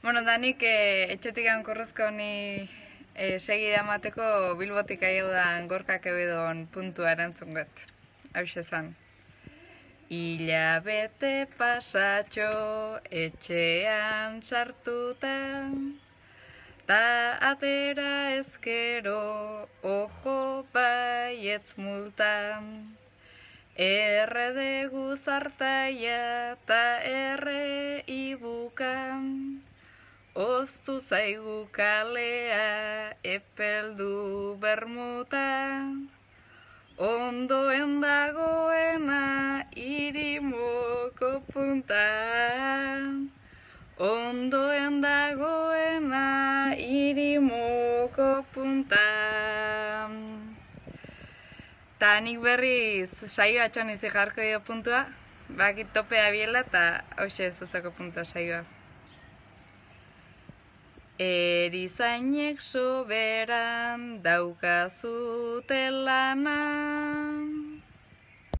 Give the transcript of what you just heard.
Bueno, danik eh, etxetik ankurruzko ni eh, segi da mateko bilbotik aio da angorkak ebedon puntua erantzun gut. Hau Ila bete pasatxo etxean sartutan, ta atera ezkero ojo baietz multan. Erre degu zartaia ta erre Oztu zaigu kalea epeldu bermuta, ondoen dagoena irimoko punta. Ondoen dagoena irimoko punta. Ta nik berriz saioa txan izi jarko dio puntua, bakit topea biela eta hau zuzako punta saioa. Erizainek soberan daukazutela na